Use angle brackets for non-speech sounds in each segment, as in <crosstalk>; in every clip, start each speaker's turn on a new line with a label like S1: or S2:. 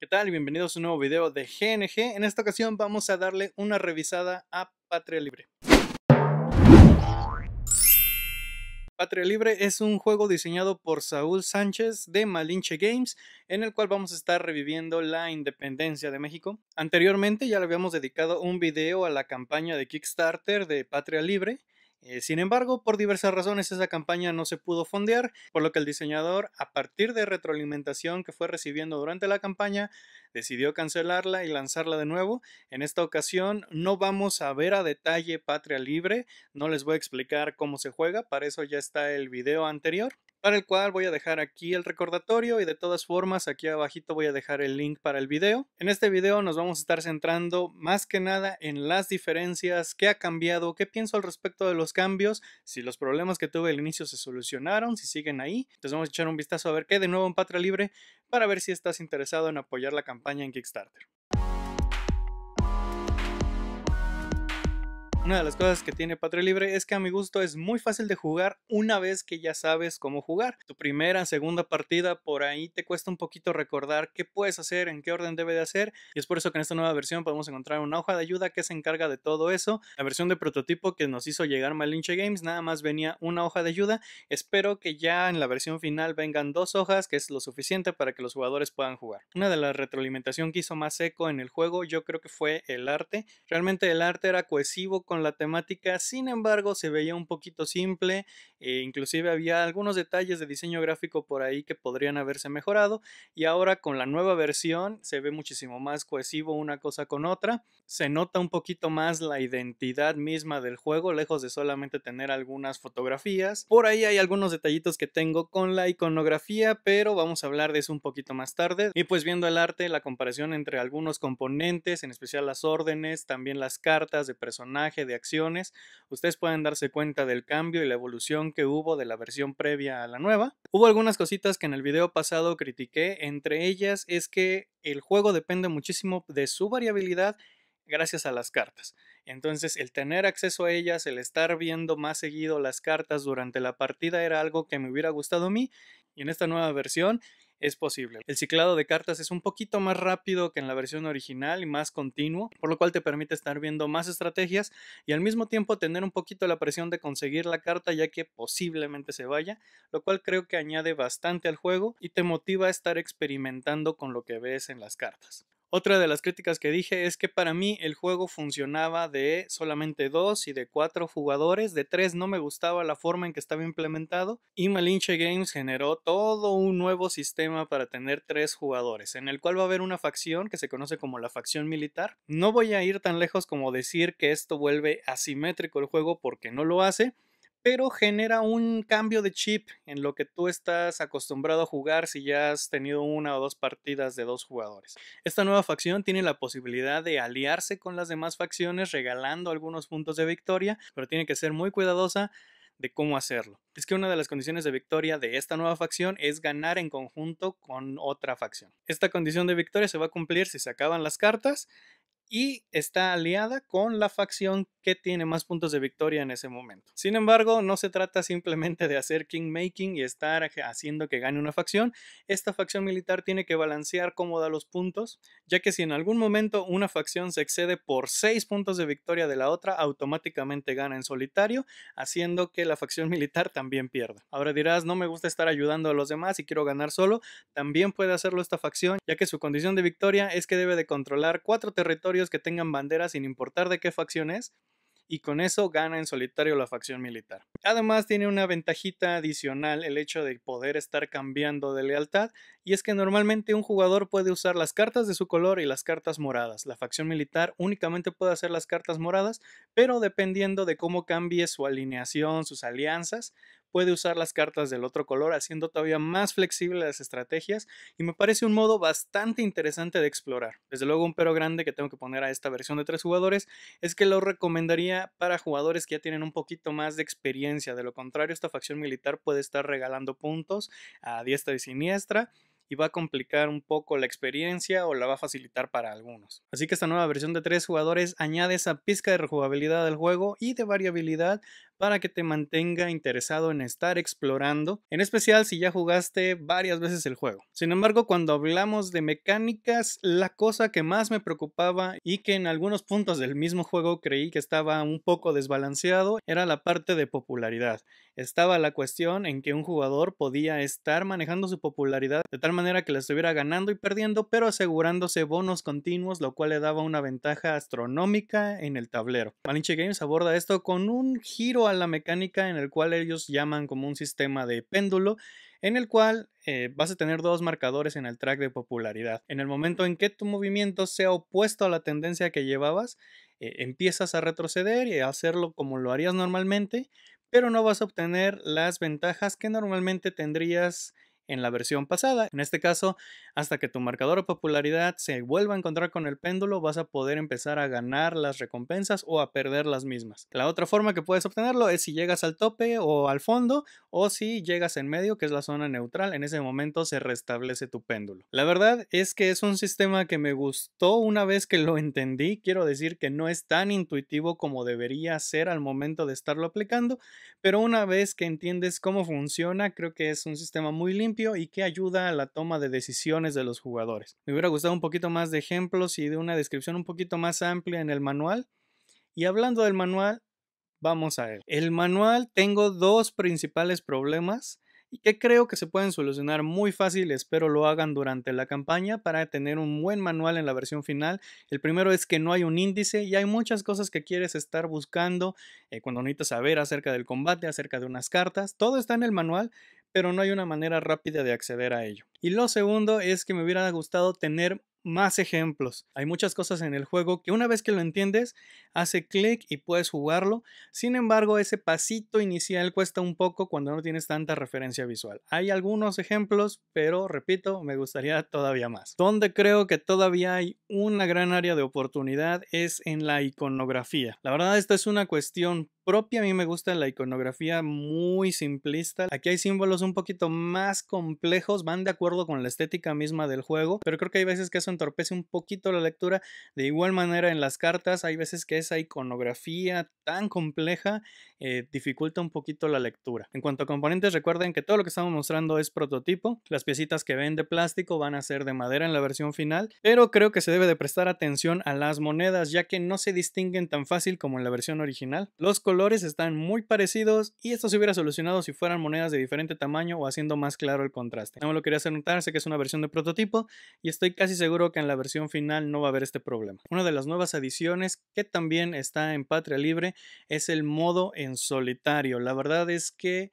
S1: ¿Qué tal? Bienvenidos a un nuevo video de GNG. En esta ocasión vamos a darle una revisada a Patria Libre. Patria Libre es un juego diseñado por Saúl Sánchez de Malinche Games, en el cual vamos a estar reviviendo la independencia de México. Anteriormente ya le habíamos dedicado un video a la campaña de Kickstarter de Patria Libre, eh, sin embargo, por diversas razones esa campaña no se pudo fondear, por lo que el diseñador, a partir de retroalimentación que fue recibiendo durante la campaña, decidió cancelarla y lanzarla de nuevo. En esta ocasión no vamos a ver a detalle Patria Libre, no les voy a explicar cómo se juega, para eso ya está el video anterior para el cual voy a dejar aquí el recordatorio y de todas formas aquí abajito voy a dejar el link para el video. En este video nos vamos a estar centrando más que nada en las diferencias, qué ha cambiado, qué pienso al respecto de los cambios, si los problemas que tuve al inicio se solucionaron, si siguen ahí. Entonces vamos a echar un vistazo a ver qué de nuevo en Patria Libre para ver si estás interesado en apoyar la campaña en Kickstarter. Una de las cosas que tiene Patria Libre es que a mi gusto es muy fácil de jugar una vez que ya sabes cómo jugar. Tu primera, segunda partida, por ahí te cuesta un poquito recordar qué puedes hacer, en qué orden debe de hacer. Y es por eso que en esta nueva versión podemos encontrar una hoja de ayuda que se encarga de todo eso. La versión de prototipo que nos hizo llegar Malinche Games, nada más venía una hoja de ayuda. Espero que ya en la versión final vengan dos hojas, que es lo suficiente para que los jugadores puedan jugar. Una de las retroalimentación que hizo más eco en el juego, yo creo que fue el arte. Realmente el arte era cohesivo con la temática, sin embargo se veía un poquito simple, e inclusive había algunos detalles de diseño gráfico por ahí que podrían haberse mejorado y ahora con la nueva versión se ve muchísimo más cohesivo una cosa con otra, se nota un poquito más la identidad misma del juego, lejos de solamente tener algunas fotografías. Por ahí hay algunos detallitos que tengo con la iconografía, pero vamos a hablar de eso un poquito más tarde. Y pues viendo el arte, la comparación entre algunos componentes, en especial las órdenes, también las cartas de personaje, de acciones, ustedes pueden darse cuenta del cambio y la evolución que hubo de la versión previa a la nueva. Hubo algunas cositas que en el video pasado critiqué, entre ellas es que el juego depende muchísimo de su variabilidad gracias a las cartas. Entonces, el tener acceso a ellas, el estar viendo más seguido las cartas durante la partida era algo que me hubiera gustado a mí. Y en esta nueva versión es posible. El ciclado de cartas es un poquito más rápido que en la versión original y más continuo, por lo cual te permite estar viendo más estrategias y al mismo tiempo tener un poquito la presión de conseguir la carta ya que posiblemente se vaya, lo cual creo que añade bastante al juego y te motiva a estar experimentando con lo que ves en las cartas. Otra de las críticas que dije es que para mí el juego funcionaba de solamente dos y de cuatro jugadores, de tres no me gustaba la forma en que estaba implementado y Malinche Games generó todo un nuevo sistema para tener tres jugadores, en el cual va a haber una facción que se conoce como la facción militar. No voy a ir tan lejos como decir que esto vuelve asimétrico el juego porque no lo hace, pero genera un cambio de chip en lo que tú estás acostumbrado a jugar si ya has tenido una o dos partidas de dos jugadores. Esta nueva facción tiene la posibilidad de aliarse con las demás facciones regalando algunos puntos de victoria, pero tiene que ser muy cuidadosa de cómo hacerlo. Es que una de las condiciones de victoria de esta nueva facción es ganar en conjunto con otra facción. Esta condición de victoria se va a cumplir si se acaban las cartas y está aliada con la facción que tiene más puntos de victoria en ese momento. Sin embargo, no se trata simplemente de hacer kingmaking y estar haciendo que gane una facción. Esta facción militar tiene que balancear cómo da los puntos, ya que si en algún momento una facción se excede por seis puntos de victoria de la otra, automáticamente gana en solitario, haciendo que la facción <laughs> militar también pierda. Ahora dirás, no me gusta estar ayudando a los demás y quiero ganar solo. También puede hacerlo esta facción, ya que su condición de victoria es que debe de controlar cuatro territorios que tengan banderas sin importar de qué facción es, y con eso gana en solitario la facción militar. Además tiene una ventajita adicional el hecho de poder estar cambiando de lealtad y es que normalmente un jugador puede usar las cartas de su color y las cartas moradas. La facción militar únicamente puede hacer las cartas moradas, pero dependiendo de cómo cambie su alineación, sus alianzas, puede usar las cartas del otro color, haciendo todavía más flexibles las estrategias y me parece un modo bastante interesante de explorar. Desde luego un pero grande que tengo que poner a esta versión de tres jugadores es que lo recomendaría para jugadores que ya tienen un poquito más de experiencia, de lo contrario esta facción militar puede estar regalando puntos a diestra y siniestra y va a complicar un poco la experiencia o la va a facilitar para algunos. Así que esta nueva versión de tres jugadores añade esa pizca de rejugabilidad del juego y de variabilidad para que te mantenga interesado en estar explorando, en especial si ya jugaste varias veces el juego. Sin embargo, cuando hablamos de mecánicas, la cosa que más me preocupaba y que en algunos puntos del mismo juego creí que estaba un poco desbalanceado era la parte de popularidad estaba la cuestión en que un jugador podía estar manejando su popularidad de tal manera que la estuviera ganando y perdiendo, pero asegurándose bonos continuos, lo cual le daba una ventaja astronómica en el tablero. Malinche Games aborda esto con un giro a la mecánica en el cual ellos llaman como un sistema de péndulo en el cual eh, vas a tener dos marcadores en el track de popularidad. En el momento en que tu movimiento sea opuesto a la tendencia que llevabas, eh, empiezas a retroceder y a hacerlo como lo harías normalmente, pero no vas a obtener las ventajas que normalmente tendrías en la versión pasada. En este caso, hasta que tu marcador de popularidad se vuelva a encontrar con el péndulo, vas a poder empezar a ganar las recompensas o a perder las mismas. La otra forma que puedes obtenerlo es si llegas al tope o al fondo o si llegas en medio, que es la zona neutral. En ese momento se restablece tu péndulo. La verdad es que es un sistema que me gustó una vez que lo entendí. Quiero decir que no es tan intuitivo como debería ser al momento de estarlo aplicando, pero una vez que entiendes cómo funciona, creo que es un sistema muy limpio y que ayuda a la toma de decisiones de los jugadores. Me hubiera gustado un poquito más de ejemplos y de una descripción un poquito más amplia en el manual. Y hablando del manual, vamos a él. El manual tengo dos principales problemas y que creo que se pueden solucionar muy fácil, espero lo hagan durante la campaña para tener un buen manual en la versión final. El primero es que no hay un índice y hay muchas cosas que quieres estar buscando eh, cuando necesitas saber acerca del combate, acerca de unas cartas, todo está en el manual pero no hay una manera rápida de acceder a ello. Y lo segundo es que me hubiera gustado tener más ejemplos. Hay muchas cosas en el juego que una vez que lo entiendes, hace clic y puedes jugarlo. Sin embargo, ese pasito inicial cuesta un poco cuando no tienes tanta referencia visual. Hay algunos ejemplos, pero repito, me gustaría todavía más. Donde creo que todavía hay una gran área de oportunidad es en la iconografía. La verdad, esta es una cuestión propia, a mí me gusta la iconografía muy simplista. Aquí hay símbolos un poquito más complejos, van de acuerdo con la estética misma del juego, pero creo que hay veces que eso entorpece un poquito la lectura. De igual manera en las cartas, hay veces que esa iconografía tan compleja eh, dificulta un poquito la lectura. En cuanto a componentes, recuerden que todo lo que estamos mostrando es prototipo. Las piecitas que ven de plástico van a ser de madera en la versión final, pero creo que se debe de prestar atención a las monedas, ya que no se distinguen tan fácil como en la versión original. Los colores están muy parecidos y esto se hubiera solucionado si fueran monedas de diferente tamaño o haciendo más claro el contraste. No me lo quería hacer notar, sé que es una versión de prototipo y estoy casi seguro que en la versión final no va a haber este problema. Una de las nuevas adiciones que también está en Patria Libre es el modo en solitario. La verdad es que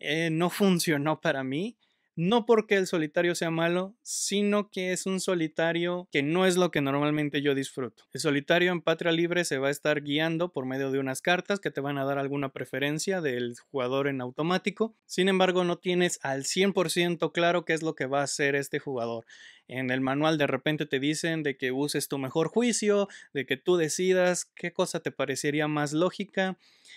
S1: eh, no <laughs> funcionó para mí no porque el solitario sea malo, sino que es un solitario que no es lo que normalmente yo disfruto. El solitario en Patria Libre se va a estar guiando por medio de unas cartas que te van a dar alguna preferencia del jugador en automático, sin embargo no tienes al 100% claro qué es lo que va a hacer este jugador en el manual de repente te dicen de que uses tu mejor juicio, de que tú decidas qué cosa te parecería más lógica.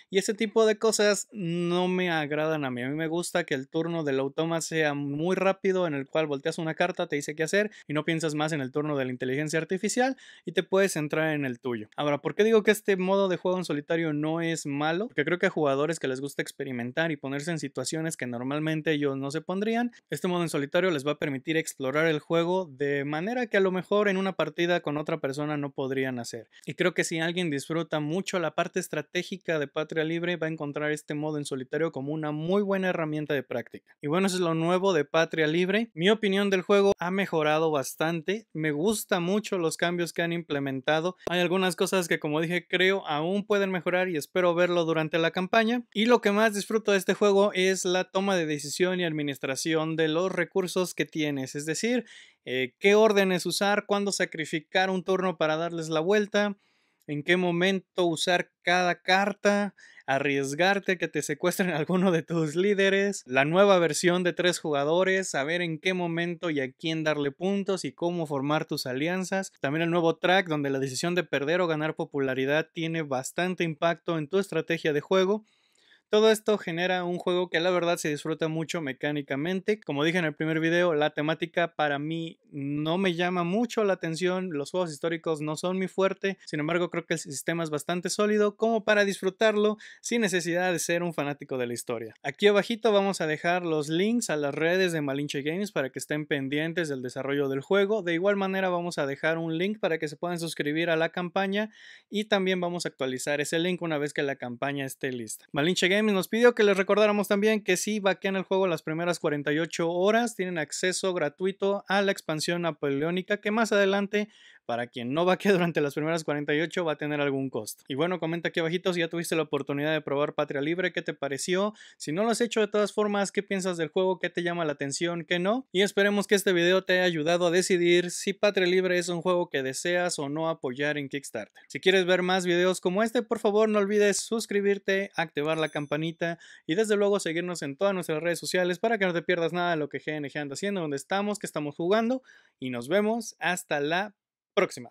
S1: Y ese tipo de cosas no me agradan a mí. A mí me gusta que el turno del automa sea muy rápido, en el cual volteas una carta, te dice qué hacer y no piensas más en el turno de la inteligencia artificial y te puedes entrar en el tuyo. Ahora, ¿por qué digo que este modo de juego en solitario no es malo? Porque creo que a jugadores que les gusta experimentar y ponerse en situaciones que normalmente ellos no se pondrían, este modo en solitario les va a permitir explorar el juego de manera que a lo mejor en una partida con otra persona no podrían hacer. Y creo que si alguien disfruta mucho la parte estratégica de Patria Libre, va a encontrar este modo en solitario como una muy buena herramienta de práctica. Y bueno, eso es lo nuevo de Patria Libre. Mi opinión del juego ha mejorado bastante. Me gusta mucho los cambios que han implementado. Hay algunas cosas que, como dije, creo aún pueden mejorar y espero verlo durante la campaña. Y lo que más disfruto de este juego es la toma de decisión y administración de los recursos que tienes. Es decir, eh, qué órdenes usar, cuándo sacrificar un turno para darles la vuelta, en qué momento usar cada carta, arriesgarte a que te secuestren <laughs> alguno de tus líderes, la nueva versión de tres jugadores, saber en qué momento y a quién darle puntos y cómo formar tus alianzas. También el nuevo track donde la decisión de perder o ganar popularidad tiene bastante impacto en tu estrategia de juego. Todo esto genera un juego que la verdad se disfruta mucho mecánicamente. Como dije en el primer video, la temática para mí no me llama mucho la atención, los juegos históricos no son mi fuerte, sin embargo creo que el sistema es bastante sólido como para disfrutarlo sin necesidad de ser un fanático de la historia. Aquí abajito vamos a dejar los links a las redes de Malinche Games para que estén pendientes del desarrollo del juego. De igual manera vamos a dejar un link para que se puedan suscribir a la campaña y también vamos a actualizar ese link una vez que la campaña esté lista. Malinche Games nos pidió que les recordáramos también que si vaquean el juego las primeras 48 horas, tienen acceso gratuito a la expansión napoleónica que más adelante para quien no va que <laughs> durante las primeras 48 va a tener algún costo. Y bueno, comenta aquí abajito si ya tuviste la oportunidad de probar Patria Libre, qué te pareció. Si no lo has hecho de todas formas, qué piensas del juego, qué te llama la atención, qué no. Y esperemos que este video te haya ayudado a decidir si Patria Libre es un juego que deseas o no apoyar en Kickstarter. Si quieres ver más videos como este, por favor no olvides suscribirte, activar la campanita y desde luego seguirnos en todas nuestras redes sociales para que no te pierdas nada de lo que GNG anda haciendo, donde estamos, que estamos jugando y nos vemos hasta la próxima próxima.